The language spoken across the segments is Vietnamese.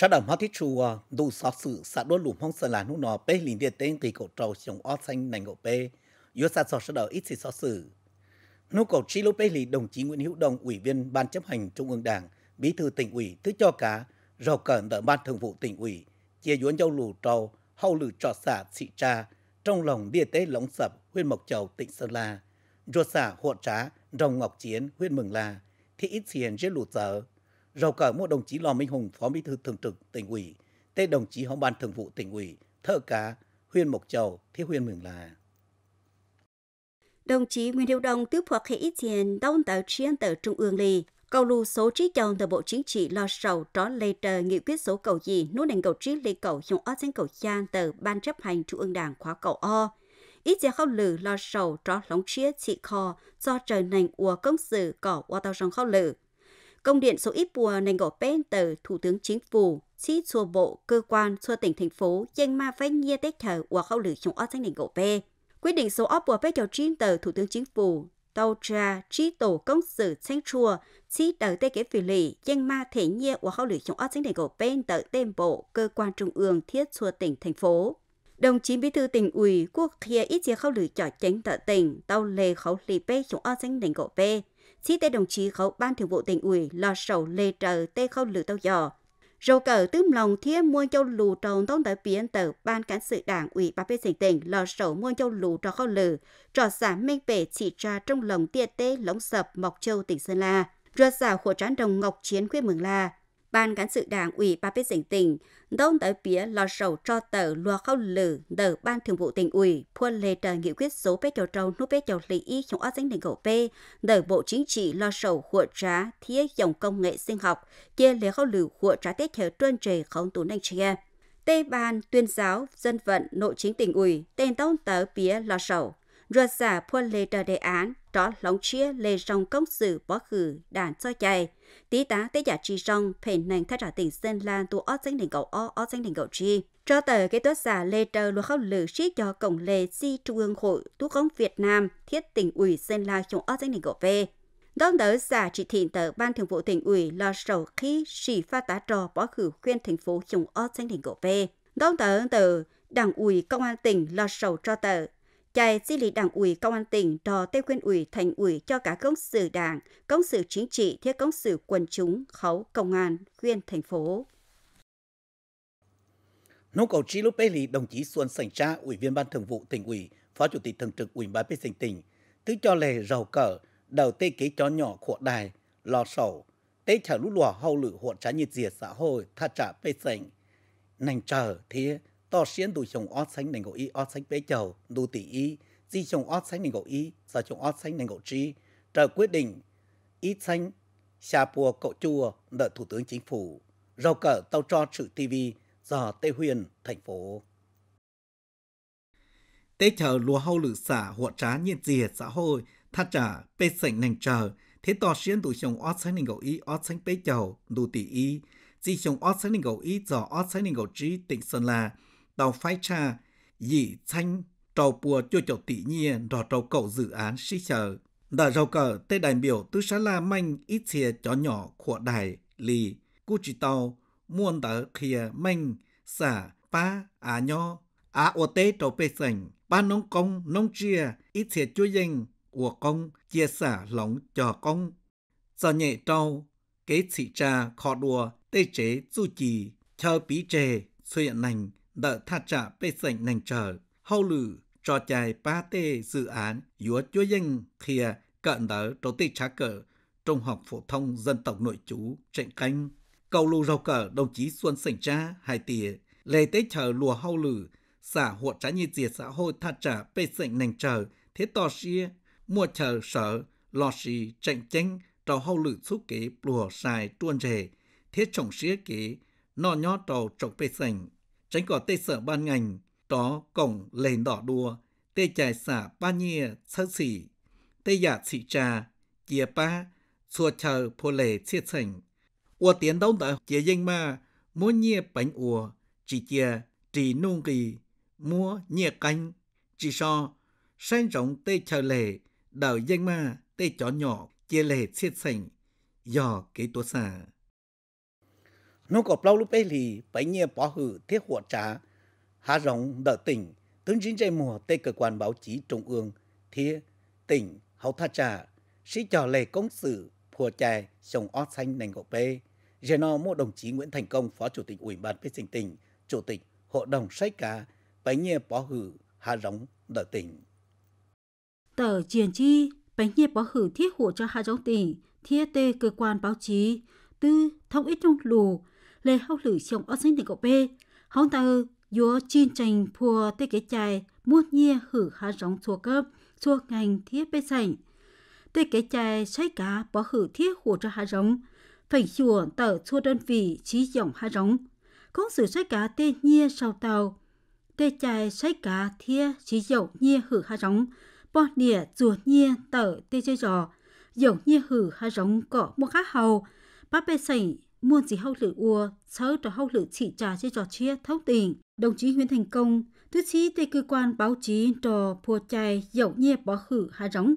sau đó mất tích chùa đủ sáu sự sa đốt lùm hong sơn là nụ nọ bê liền điện tên thì cậu trầu chồng o xanh nành cậu bê yếu sa sọ sau đó ít xì sọ sự nụ cậu chi lô bê lì đồng chí nguyễn hữu đồng ủy viên ban chấp hành trung ương đảng bí thư tỉnh ủy thứ cho cá rầu cẩn đợi ban thường vụ tỉnh ủy chia yuan dâu lù trầu hậu lử trọ xả xị cha trong lòng địa tế lóng sập huyện mộc châu tỉnh sơn la ruột xả hộ trá rồng ngọc chiến huyện mường la thì ít xiền giết lụt dở rầu cờ mua đồng chí Lò Minh Hùng, Phó Bí thư Thường trực tỉnh ủy, tên đồng chí Hồng ban Thường vụ tỉnh ủy, Thợ Cá, huyện Mộc Châu, Thiết huyện Mường La. Đồng chí Nguyễn hiếu Đông tiếp hoặc hệ ý tiền đông tờ chiến tờ trung ương lì, cầu lưu số trí chồng tờ bộ chính trị lo sầu tró lê tờ nghị quyết số cầu gì nút nền cầu trí lê cầu dùng ó danh cầu trang tờ ban chấp hành trung ương đảng khóa cầu o ít giờ khâu lử lo sầu tró lóng chia chị kho do trời nành ua công sự cỏ qua tàu sông khâu lử công điện số ít bùa nành gỗ bên từ Thủ tướng Chính phủ, xí chùa bộ, cơ quan, xua tỉnh thành phố, danh ma phái nhia tết thở của khâu lửa chống ớt danh nành gỗ bê. Quyết định số ớt bùa phép cho chính từ Thủ tướng Chính phủ, tàu tra trí tổ công sự sáng chùa, xí tờ tê kế phỉ lì, danh ma thể nhia của khâu lửa chống ớt danh nành gỗ bên từ tên bộ, cơ quan trung ương thiết xua tỉnh thành phố đồng chí bí thư tỉnh ủy quốc kia ít chia khâu lửa chọn tránh tờ tỉnh tàu lề khẩu lì bê chống o danh đỉnh cổ bê chí tê đồng chí khẩu ban thường vụ tỉnh ủy lò sầu lê trờ tê khâu lử tàu giò rồi cờ tướng lòng thiết muôn châu lù trồng tông tới biến tờ ban cán sự đảng ủy ba phê tỉnh tỉnh lò sầu muôn châu lù trò khâu lử trò giả minh bể chỉ tra trong lòng tia tê lóng sập mộc châu tỉnh sơn la rửa xả của trán đồng ngọc chiến quê mường la ban cán sự đảng ủy ba biết tỉnh tỉnh, đông tới phía lo sầu cho tờ lùa khâu lử tờ ban thường vụ tỉnh ủy, phun lê tờ nghị quyết số bế châu trâu nút bế châu lý y trong ác danh đình cổ p tờ bộ chính trị lo sầu khủa trá thiết dòng công nghệ sinh học, kia lê khâu lử khủa trá tiết theo tuân trề không tốn anh chia. Tây ban tuyên giáo, dân vận, nội chính tỉnh ủy, tên tông tới phía lo sầu Luật giả phua lê đờ đề án, đó lòng chia lê rong công sự bó khử đàn cho chạy. Tí tá tế giả chi rong, phê nành thay trả tỉnh Sơn Lan tu ó danh đỉnh cầu ó ó danh đỉnh cầu chi. Cho tờ cái tuất giả lê đờ luật khóc lử sĩ cho cổng lê si trung ương hội tu công Việt Nam thiết tỉnh ủy Sơn La chống ó danh đỉnh cầu về. Đón đỡ giả chỉ thị tờ Ban thường vụ tỉnh ủy lo sầu khi sĩ pha tá trò bó khử khuyên thành phố chống ó danh đỉnh cầu về. Đón tờ từ Đảng ủy Công an tỉnh lo sầu cho tờ chạy di lý đảng ủy công an tỉnh đò tây quyên ủy thành ủy cho cả công sự đảng, công sự chính trị, thiết công sự quần chúng, khấu công an, huyện thành phố. Nông cầu chi lúc bế lý đồng chí Xuân Sảnh Tra, Ủy viên Ban Thường vụ tỉnh ủy, Phó Chủ tịch Thường trực Ủy ban Bế sinh tỉnh, thứ cho lề giàu cờ, đầu tê kế chó nhỏ khổ đài, lò sổ, tế trả lũ lùa hậu lử hộ trái nhiệt diệt xã hội, tha trả bế sinh. Nành chờ thế to xiên đủ chồng ót xanh nền gỗ y ót xanh bế chầu đủ tỷ y di chồng ót xanh nền gỗ y giờ chồng ót xanh nền gỗ chi trở quyết định ít xanh xa pua cậu chua nợ thủ tướng chính phủ rau cờ tàu cho sự tv giờ tây huyền thành phố tế chờ lúa hâu lử xả hộ trá nhiên dìa xã hội thắt trả bê sảnh nành chờ thế tò xuyên đủ chồng ót xanh nền gỗ y ót xanh bế chầu đủ tỷ y di chồng ót xanh nền gỗ y giờ ót xanh nền gỗ trí tỉnh sơn la tàu phái cha dị thanh trầu bùa cho chậu tỷ nhiên rò trầu cầu dự án sĩ chờ đã rầu cờ tê đại biểu tứ xá la manh ít thìa chó nhỏ của đài lì cú chỉ tàu muôn tờ khìa manh xả pa à nho à ô tê trầu bê sành ba nông công nông chia ít thìa chú danh của công chia xả lòng cho công giờ nhẹ trâu kế thị cha khó đùa tê chế du trì chờ bí trề xuya nành đỡ tha trả bê sảnh nành trở, hâu lử cho chạy ba tê dự án dúa chúa dân khìa cận đỡ trổ tê trá cờ Trung học phổ thông dân tộc nội chú trịnh canh. Cầu lù rau cờ đồng chí Xuân Sảnh Cha hai tìa, lê tế chờ lùa hâu lử, xã hộ trái nhiên diệt xã hội tha trả bê sảnh nành trở, thế to xia, mua chờ sở, lò xì trịnh chanh, trò hâu lử xúc kế lùa xài tuôn rề, thế trọng xía kế, nọ nhó trò trọng bê sảnh tránh có tê sở ban ngành, đó cổng lên đỏ đua, tê chạy xả ba nhia sơ xỉ, tê giả xỉ trà, chia ba, xua chờ phô lệ chia sảnh. Ua tiến đông tờ chia danh ma, mua nhia bánh ua, chỉ chia, chỉ nung kỳ, mua nhia canh, chỉ so, sanh rộng tê chờ lệ, đảo danh ma, tê chó nhỏ, chia lệ chia sảnh, dò kế tố xả nó có bao lúc ấy thì bấy nhiêu bỏ hử thiết hộ trả hà rộng đỡ tỉnh tướng chính dây mùa tây cơ quan báo chí trung ương thiết tỉnh hậu tha trả sĩ trò lề công sự phùa chè sông ót xanh nành gỗ bê giờ nó mua đồng chí nguyễn thành công phó chủ tịch ủy ban phê sinh tỉnh chủ tịch hội đồng sách cá bấy nhiêu bỏ hử hà rộng đỡ tỉnh tờ triển chi bánh nhiệt bỏ hử thiết hộ cho hà giống tỉnh thiết tê cơ quan báo chí tư thông ít trong lù lê hậu lử trong ở sinh tình cậu bê hóng ta dúa chin chành phùa tê kế chài muốt nhia hử há rong chua cấp chua ngành thiết bê sảnh tê kế chài cháy cá bỏ hử thiết hùa cho há rong phải chùa tở chua đơn vị trí dòng há rong không sử cháy cá tê nhia sau tàu tê chài cháy cá thiết trí dòng nhia hử há rong bỏ nỉa chùa nhia tở tê chơi trò dòng nhia hử há rong cỏ mua khác hầu bắp bê sảnh muôn gì hậu lử ua, chớ cho hậu lử chỉ trả cho trò chia thấu tình. Đồng chí Nguyễn Thành Công, thứ chí tây cơ quan báo chí trò phùa chai dậu nhẹ bỏ khử hà rống.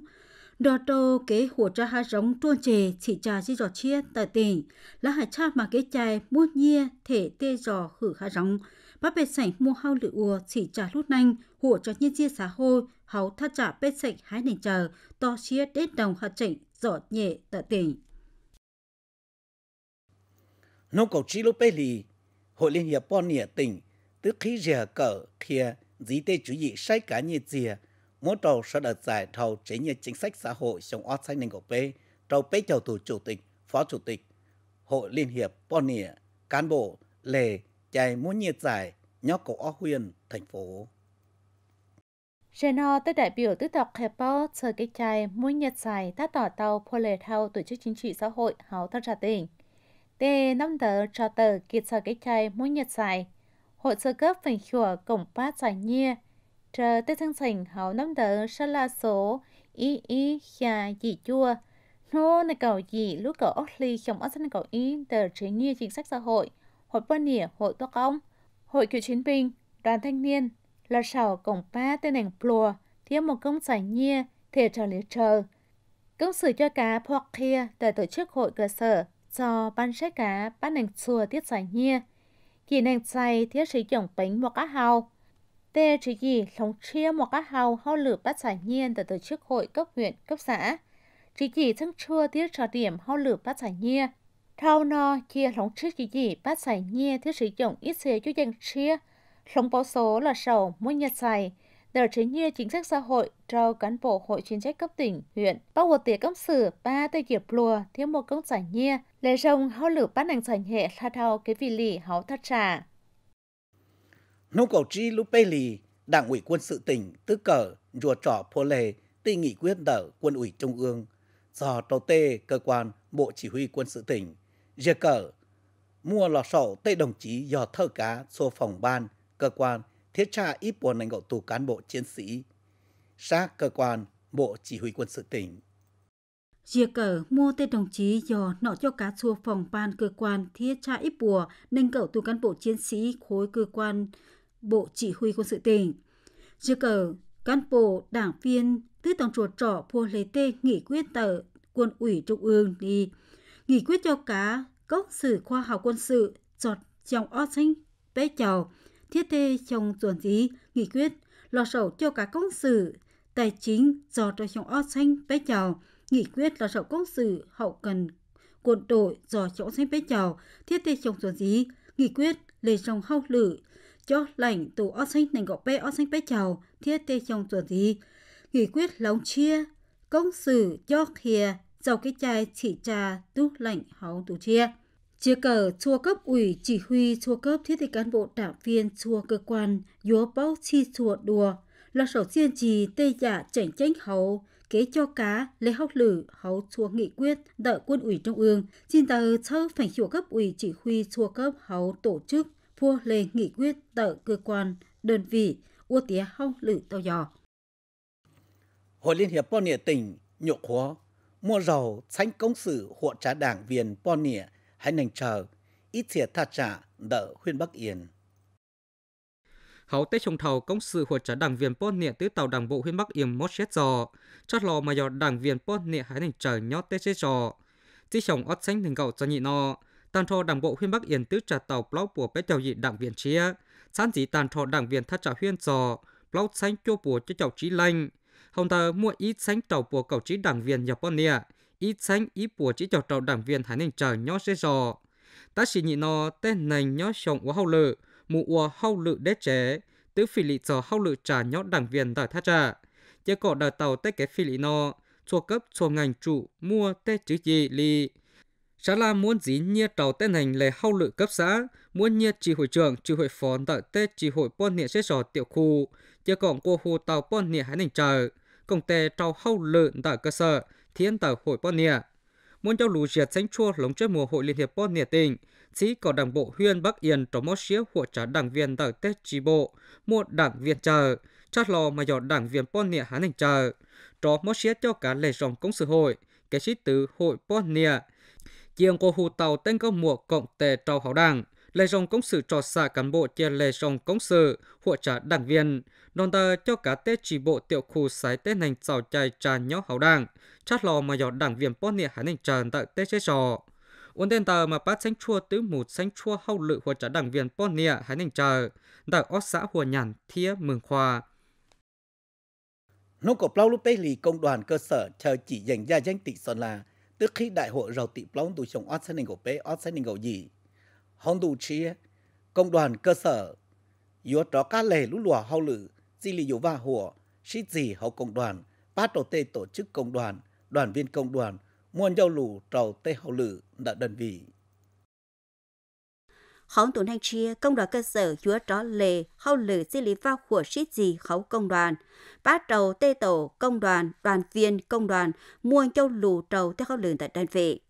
Đò trô kế hùa cho hà rống tuôn chề chỉ trả cho trò chia tại tỉnh. Là hải cha mà kế chai mua nhẹ thể tê trò khử hà rống. Bác bệ sảnh mua hậu lử ua chỉ trả lút nanh, hùa cho nhiên chia xã hội, hậu thắt trả bệ sảnh hái nền chờ, to chia đến đồng hạt chỉnh dọt nhẹ tại tỉnh nông cầu chi lúc bê lì hội liên hiệp bọn nỉa tỉnh tức khí rìa cỡ kia dí tê chủ dị sai cả nhiệt dìa muốn đầu sẽ đợt giải thầu chế như chính sách xã hội trong ót sai nền của bê đầu bê chào thủ chủ tịch phó chủ tịch hội liên hiệp bọn nỉa cán bộ lề chạy muốn nhiệt giải nhóc cầu ó huyền thành phố Reno tới đại biểu tư tộc hẹp bó chờ cái chai mũi nhật dài tác tỏ tàu phô lề thao tổ chức chính trị xã hội háo tất trà tỉnh để nông tờ cho tờ kỳ sở cái chai mỗi nhật dài. Hội sơ cấp phần chùa cổng ba giải nhia. Trở tới chương trình hậu nông tờ sẽ là số ý ý xa dị chua. Nô này cầu dị lúc cầu ốc ly trong ốc sân cầu ý tờ chế nhia chính sách xã hội. Hội bên nỉa hội tốt công. Hội cựu chiến binh, đoàn thanh niên, là sảo cổng ba tên ảnh plùa, thiếu một công giải nhia, thể trở lý trời. Công sự cho cá Pokia để tổ chức hội cơ sở cho ban sách cả ban nành chùa tiết giải nhia. Kỳ nành chay thiết sĩ chồng bánh một cá hào. Tê chỉ gì lóng chia một cá hào hao lửa bắt giải nhiên từ tổ chức hội cấp huyện, cấp xã. Chỉ gì thân chưa tiết trò điểm hao lửa bắt giải nhia. Thao no kia lóng chia chỉ gì bắt giải nhia thiết sĩ chồng ít xế cho danh chia. Lóng báo số là sầu mua nhật giải đợt chế như chính sách xã hội cho cán bộ hội chuyên trách cấp tỉnh, huyện, bao gồm tiền công sử, ba tây kiệp lùa, thiếu một công giải nhia, lệ rồng hao lửa bán năng giải nhẹ là thao cái vị lì háo thắt trà. Nô cầu chi lúc bê lì, đảng ủy quân sự tỉnh, tư cờ, rùa trỏ phô lề, tì nghị quyết đỡ quân ủy trung ương, do trâu tê cơ quan bộ chỉ huy quân sự tỉnh, dìa cờ, mua lò sổ tê đồng chí do thơ cá số phòng ban, cơ quan thiết tra ít buồn lãnh gậu tù cán bộ chiến sĩ, sát cơ quan Bộ Chỉ huy quân sự tỉnh. Dìa cờ mua tên đồng chí dò nọ cho cá chua phòng ban cơ quan thiết tra ít bùa nâng cậu tù cán bộ chiến sĩ khối cơ quan Bộ Chỉ huy quân sự tỉnh. Dìa cờ cán bộ đảng viên tứ tổng chuột trỏ vua lấy tê nghị quyết tờ quân ủy trung ương đi nghị quyết cho cá cốc sử khoa học quân sự giọt trong ó sinh bé chào thiết tê trong tuần gì nghị quyết, lo sầu cho cả công sự, tài chính do cho trong ót xanh bé chào, nghị quyết lo sầu công sự hậu cần quân đội do chỗ xanh bé chào, thiết tê trong tuần gì nghị quyết lê trong hậu lử cho lạnh tù ót xanh thành gọc bé ót xanh bé chào, thiết tê trong tuần gì nghị quyết lóng chia, công sự cho kia dầu cái chai chỉ trà túc lạnh hậu tù chia. Chia cờ chua cấp ủy chỉ huy chua cấp thiết thị cán bộ đảng viên chua cơ quan yếu báo chi chua đùa là sổ tiên trì tây giả chảnh chánh hầu kế cho cá lấy hóc lử hầu chua nghị quyết đợi quân ủy trung ương xin tờ sơ phải chua cấp ủy chỉ huy chua cấp hầu tổ chức vua lê nghị quyết tờ cơ quan đơn vị ua tía hóc lử tàu giò hội liên hiệp bao nịa tỉnh nhộn hóa mua rầu tránh công sự hộ trả đảng viên bao nịa hãy nành chờ, ít thiệt tha trả, đỡ khuyên Bắc Yên. Hậu Tết Trồng Thầu công sự của trả đảng viên bốt nịa tứ tàu đảng bộ huyện Bắc Yên mót chết giò, chót lò mà dọ đảng viên bốt nịa hãy nành chờ nhót Tết chết giò. Tí trồng ót xanh thành cầu cho nhị no, tàn thọ đảng bộ huyện Bắc Yên tứ trả tàu plau của bé chào dị đảng viên chia, sán dĩ tàn thọ đảng viên tha trả huyên giò, plau xanh chô bùa cho chào trí lanh. Hồng tờ mua ít xanh tàu bùa cậu trí đảng viên nhập bốt nịa, ít xanh ít bùa chỉ cho trò đảng viên hải ninh chờ nhó sẽ rò. Ta sĩ nhị nó tên nành nhó sống của hậu lự, mụ ua hậu lự đế chế, tứ phi lị cho hậu lự trả nhó đảng viên tại tha trả. Chế cọ đào tàu tế cái phi lị nó, chua cấp chua ngành trụ mua tế chữ gì lì. Xã là muốn dí nhia trào tên hành lề hậu lự cấp xã, muốn nhia chỉ hội trưởng, chỉ hội phó tại tế chỉ hội bọn nhẹ sẽ rò tiểu khu, chế còn cô hồ tàu bọn nhẹ hải ninh chờ công tê trao hậu lự tại cơ sở thiên tại hội Bonnia. Muốn cho lũ diệt sánh chua lống chơi mùa hội Liên hiệp Bonnia tỉnh, chỉ có đảng bộ Huyên Bắc Yên trong một xíu hỗ trợ đảng viên tại Tết chi bộ, một đảng viên chờ, chát lò mà dọ đảng viên Bonnia hán hành chờ. Trong một xíu cho cả lệ dòng công sự hội, cái sĩ tử hội Bonnia, chiêng của hù tàu tên có mùa cộng tề trâu hảo đảng, lệ rộng công sự trò xã cán bộ chia lệ rộng công sự hỗ trợ đảng viên đòn tờ cho cả tết chỉ bộ tiểu khu sái tết hành xào chạy trà nhó hảo đảng chát lò mà dọ đảng viên bó nịa hắn hành trần tại tết chế trò ổn tên tờ mà bát xanh chua tứ mụt xanh chua hậu lự hỗ trợ đảng viên bó nịa hắn hành trờ tại ót xã hùa nhàn thía mường khoa Nông cổ plau lúc tây lì công đoàn cơ sở chờ chỉ dành ra danh tị sơn là tức khi đại hội rầu tị plau tụ chồng ót sân hình của bế ót sân hình của gì hòn đủ chia, công đoàn cơ sở. Yếu đó cá lề lũ lùa hậu lử, di lì yếu và hùa, xí gì hậu công đoàn, bát đầu tê tổ chức công đoàn, đoàn viên công đoàn, muôn giao lù trầu tê hậu lử, đã đơn vị. Hóng tù năng chia, công đoàn cơ sở chúa tró lề, hậu lử di lý vào của xít gì khấu công đoàn. Bát đầu tê tổ, công đoàn, đoàn viên, công đoàn, muôn châu lù trầu tê hậu lử tại đơn vị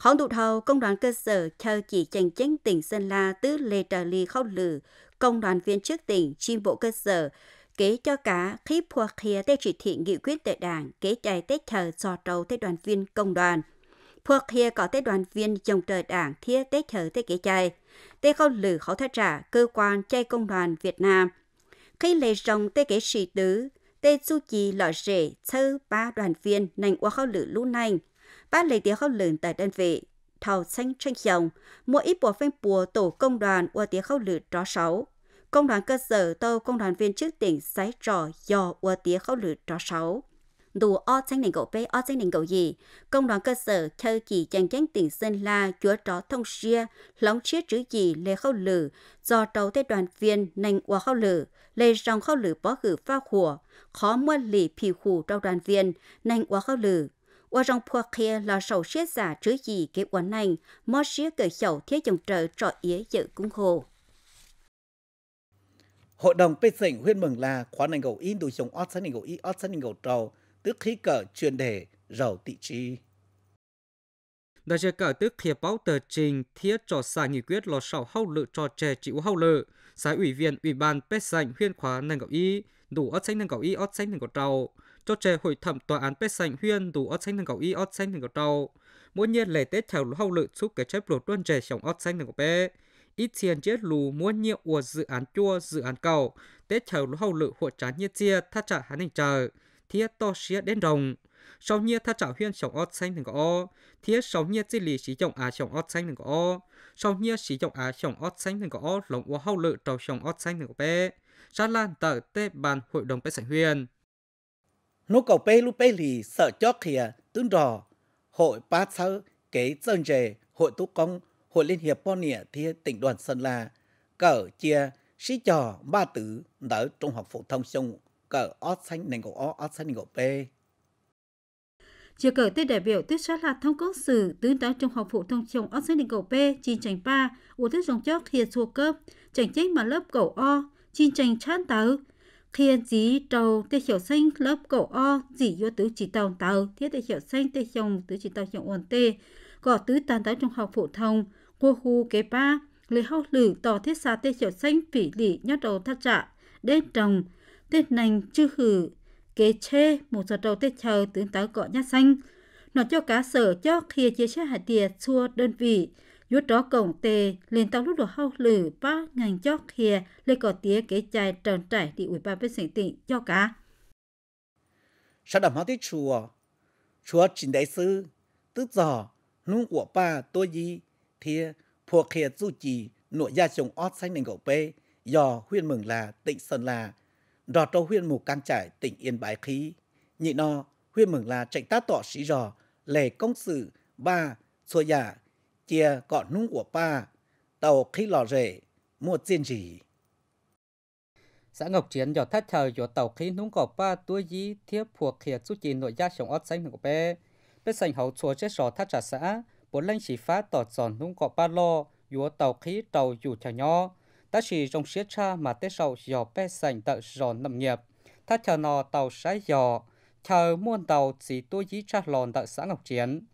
Hòn tụ hầu công đoàn cơ sở theo chỉ tranh chính tỉnh Sơn La tứ lê trợ ly khâu lử, công đoàn viên chức tỉnh chi bộ cơ sở, kế cho cả khí phua khía tê chỉ thị nghị quyết tại đảng, kế chạy tết thờ cho trâu tết đoàn viên công đoàn. Phua khía có tết đoàn viên dòng trời đảng thia tết thờ tết kế chạy. Tê khâu lử khó thắt trả cơ quan chay công đoàn Việt Nam. Khi lê rồng tê kế sĩ tứ, tê du chi lọ rể thơ ba đoàn viên nành qua khâu lử lũ nành, ban lấy tiếng khâu lửng tại đơn vị, thảo xanh tranh chồng, mỗi ít bùa phanh bùa tổ công đoàn ua tiếng khâu lử tró sáu. Công đoàn cơ sở tâu công đoàn viên chức tỉnh sái trò do ua tiếng khâu lử tró sáu. Đủ o xanh nền gậu bê o xanh nền gậu gì, công đoàn cơ sở thơ kỳ chàng chánh tỉnh Sơn La chúa trò thông xia, lóng chiết chữ gì lê khâu lử, do trâu thế đoàn viên nành ua khâu lử, lê rong khâu lử bó gử pha khủa, khó mua lì phì khủ trâu đoàn viên, nành ua khâu lử, và trong phố kia là sầu xế giả chứ gì cái quán này, mơ xế cờ khẩu thiết dòng trợ trọ ý dự cung hồ. Hội đồng bê sảnh huyên mừng là khóa nành gầu in đủ dùng ót sân nành gầu y ót sân nành gầu trầu, tức khí cờ chuyên đề rầu tị trí. Đại gia cờ tức khi báo tờ trình thiết cho xã nghị quyết lò sầu hậu lự cho trẻ chịu hậu lự, xã ủy viên ủy ban bê sảnh huyên khóa nành gầu y, đủ ót sân nành gầu y ót sân nành gầu trầu cho trẻ hội thẩm tòa án bếp sành huyên đủ ót xanh thằng cầu y ót xanh thằng cầu trâu. Mỗi nhiên lệ tết theo lũ hậu lự xúc cái chép lột luôn trẻ chồng ót xanh thằng cầu bé. Ít tiền chết lù mua nhiều của dự án chua dự án cầu. Tết theo lũ hậu lự hộ trán nhiên chia thắt trả hắn hình trời. Thiết to xía đến rồng sau nhiên tha trả huyên sống ót xanh thằng có thiết sau nhiên chỉ lì xí chồng á sống ót xanh thằng có sau nhiên xí chồng á sống ót xanh thằng có lồng ua hậu lự trầu sống ót xanh thằng cầu bé sát lan tờ tê bàn hội đồng bé sảnh huyên nô cầu bê lu bê lì sợ cho khìa tướng đò hội ba sáu kế dân rề hội tú công hội liên hiệp bò nịa thì tỉnh đoàn sơn la cờ chia sĩ trò ba tử đỡ trung học phổ thông sông cờ ót xanh nền cầu ó ót xanh cầu bê Chiều cờ tên đại biểu tuyết sát là thông quốc sử tướng đá trung học phổ thông chồng ớt xanh định cầu P, chín trành ba ủ tuyết dòng chóc hiệt xua cấp, trành chết mà lớp cầu O, chín trành chán tàu, thiên chí trâu tê hiểu xanh lớp cổ o dì do tứ chỉ tàu tàu thiết tê hiểu xanh tê chồng tứ chỉ tàu chồng ổn tê có tứ tàn tới trong học phổ thông cô khu kế ba lấy hậu lử tỏ thiết xa tê hiểu xanh phỉ lỉ nhát đầu thắt trạ đến trồng tết nành chư hử kế chê một giờ đầu tết chờ tướng táo cọ nhát xanh nó cho cá sở cho khi chia sẻ hạt tiền xua đơn vị dù đó cổng tê, lên tàu lúc đồ hậu lử ba ngành chóc kia lê có tía kế chai tròn trải đi ủy ba bên sinh tỉnh cho cả. Sao đầm hóa tí chùa? Chùa chính đại sư, tức giò, nung của ba tôi gì, thì phùa kia du chỉ nội gia chồng ót xanh nền gậu bê, dò huyên mừng là tỉnh Sơn là, đò trâu huyên mù căng trải tỉnh Yên Bái khí. Nhị no, huyên mừng là chạy tá tỏ sĩ rò, lề công sự, ba, xua giả, chia gọn nung của pa tàu khí lò rể, mua tiên chỉ. Xã Ngọc Chiến dọt thách thời dọt tàu khí nung của pa tuổi dí thiếp thuộc khiệt xuất chỉ nội gia sống ớt xanh của bé. Bên xanh hậu chùa chết sò thách trả xã, bốn lanh chỉ phá tọt giòn nung của pa lo, dùa tàu khí tàu dù chả nhỏ Ta chỉ trong siết cha mà tết sau dò bé xanh tợ giòn nằm nghiệp. Thách chờ nò tàu sái dò, chờ muôn tàu chỉ tuổi dí cha lòn tại xã Ngọc Chiến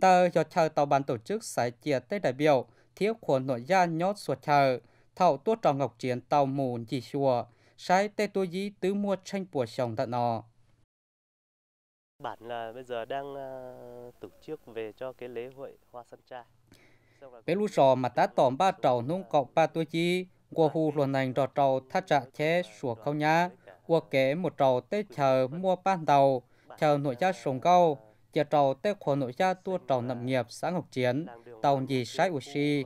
tờ cho chờ tàu ban tổ chức sái chia tây đại biểu thiếu của nội gia nhót suột chờ thầu tuốt trò ngọc chiến tàu mù chỉ xùa sái tê tu dí tứ mua tranh bùa chồng tận nọ bản là bây giờ đang à, tổ chức về cho cái lễ hội hoa sân trai bé lu sò mà tá tòm ba trầu nung cọc ba tu chi qua hù luồn nành rò trầu thắt trạ chế sủa khâu nhá qua kế một trầu tê chờ mua ban đầu chờ nội à, gia sùng câu giờ tàu tê khổ nội gia tua tàu nậm nghiệp xã Ngọc Chiến, tàu gì sai ủ si.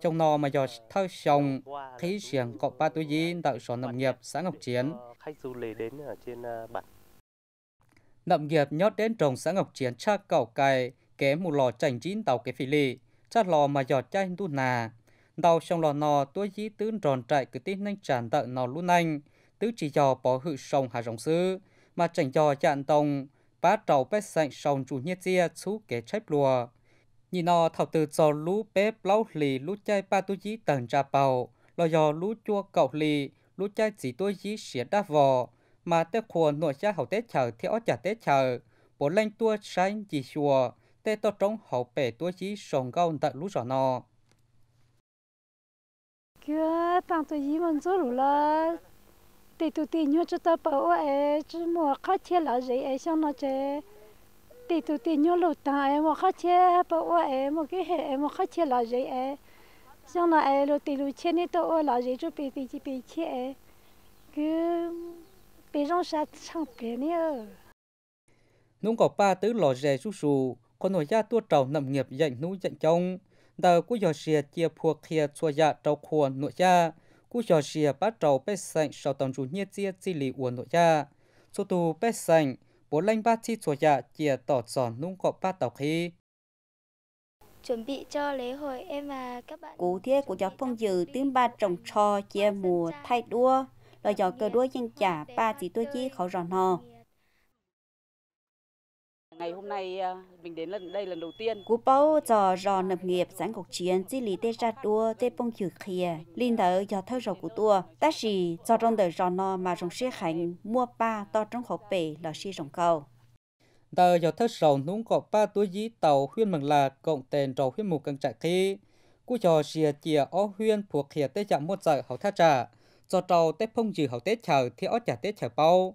Trong nò mà giờ thơ sông, khí xiềng cọ ba túi dí tạo sổ nậm nghiệp xã Ngọc Chiến. Khách du lịch đến ở trên bản. Nậm nghiệp nhót đến trồng xã Ngọc Chiến cha cầu cài kế một lò chảnh chín tàu kế phí lì, cha lò mà giờ chai hình tu nà. Tàu sông lò nò túi dí tướng tròn trại cứ tít nhanh tràn tận nò luôn anh, tứ chỉ giò bỏ hự sông hà rồng sư, mà chảnh dò chạn tông, bá trầu bế sành sòng chủ nhiệt chia chú kế chép lùa. Nhìn nó thảo từ cho lũ bế lâu lì lũ chai ba tu dí tầng trà bào lò dò lũ chua cậu lì, lũ chai chỉ tu dí xỉa đá vò, mà tế khua nội gia hậu tế chờ theo chả tế chờ, bố lên tua sáng dì xùa, tế to trống hậu bể tua dí sòng gâu tận lũ rõ nò. Cứ tăng tu dí mần chú lũ lơ, thì tụi tì nhớ cho ta bảo ấy chứ mùa khác chia là gì ấy xong nó chế thì tụi tì nhớ lụt ta ấy mùa khác chia bảo ấy một cái hệ ấy mùa khác chia là gì ấy xong nó ấy lụt tì lụt chia nên tôi là gì cho bị bị chỉ bị chia ấy cứ bị rong sát sang bể nữa nung có ba tứ lò rè su su con nội gia tua trầu nằm nghiệp dành núi dành trông đào của giò xìa chia phua kia xua dạ trầu khuôn nội gia cú trò xìa à, bắt trầu bê sành sau tổng chủ nhiệt chia chi lì uồn nội gia. Số tù bê sành, bố lanh ba chi sổ dạ chìa tỏ giòn nung cọp ba tàu khí. Chuẩn bị cho lễ hội em và các bạn. Cụ thiết của giáo phong dự tiếng ba trồng trò chia mùa thay đua, lo gió cơ đua dân trả ba chỉ tua chi khẩu ròn nò Ngày hôm nay ờ, mình đến lần đây lần đầu tiên. Cú bố cho rò nập nghiệp sản cuộc chiến chỉ lý tê ra đua tê bông chữ khìa. Linh thở do thơ rầu của tua. Ta chỉ cho trong đời rò no mà rồng xe hành mua ba to trong khẩu bể là si rồng cầu. Tờ do thơ rầu núng có ba túi dí tàu huyên mừng là cộng tên rầu huyên mù căng trại khí Cú cho xìa chìa ó huyên thuộc khìa tê chạm mua dạy hậu thác trả. Cho trầu tê phong dư hậu tê chờ thì ó chả tê chờ bao.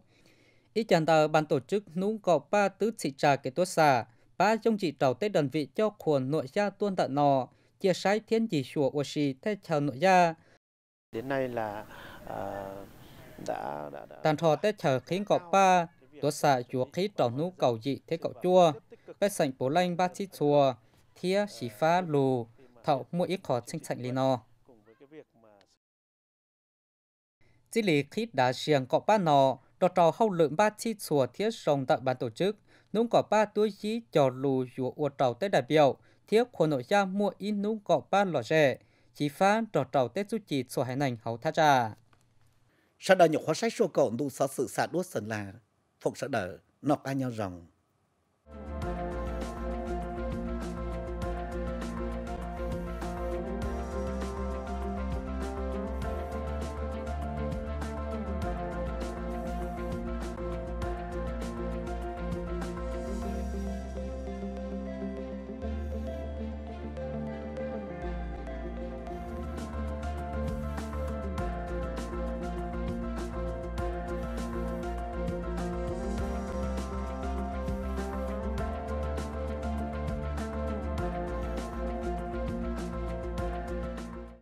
Ý chẳng tờ ban tổ chức núng có ba tứ chỉ trà kế tuốt xà, ba trong chỉ trào tế đơn vị cho khuôn nội gia tuôn tận nọ, chia sái thiên chỉ sủa của sĩ thay chào nội gia. Đến nay là ờ, đã... Tàn thọ tế chờ khiến có ba, tuốt xà chúa khí trào nú cầu dị thế cậu chua, bế sảnh bố lanh ba chi chùa, thia sĩ phá lù, thảo mua ít khó sinh sảnh lì nọ. Chỉ lý khí đá riêng có ba nọ, đó trò hậu lượng ba chi chùa thiết sông tại ban tổ chức, nung có ba tuổi dí cho lù dùa ua trầu tới đại biểu, thiết khu nội gia mua in nung có ba lò rẻ, chỉ phá trò trầu tết du chỉ chùa hải nành hậu thá trà. Sau đó những hóa sách sô cầu nụ xó sự xạ đuốt sần là, phục sợ đỡ, nọc ai nhau rồng.